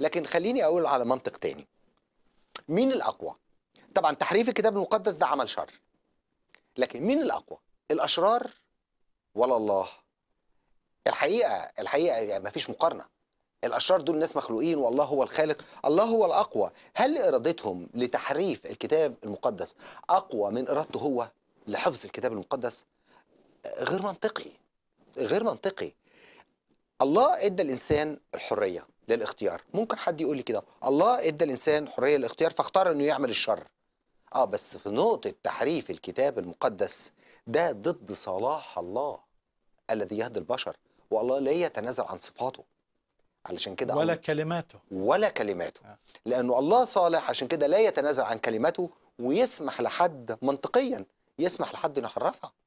لكن خليني اقول على منطق تاني مين الاقوى طبعا تحريف الكتاب المقدس ده عمل شر لكن مين الاقوى الاشرار ولا الله الحقيقه الحقيقه يعني مفيش مقارنه الاشرار دول ناس مخلوقين والله هو الخالق الله هو الاقوى هل ارادتهم لتحريف الكتاب المقدس اقوى من ارادته هو لحفظ الكتاب المقدس غير منطقي غير منطقي الله ادى الانسان الحريه للاختيار ممكن حد يقول لي كده الله ادى الانسان حريه الاختيار فاختار انه يعمل الشر اه بس في نقطه تحريف الكتاب المقدس ده ضد صلاح الله الذي يهدي البشر والله لا يتنازل عن صفاته علشان كده ولا كلماته ولا كلماته آه. لانه الله صالح عشان كده لا يتنازل عن كلماته ويسمح لحد منطقيا يسمح لحد انه يحرفها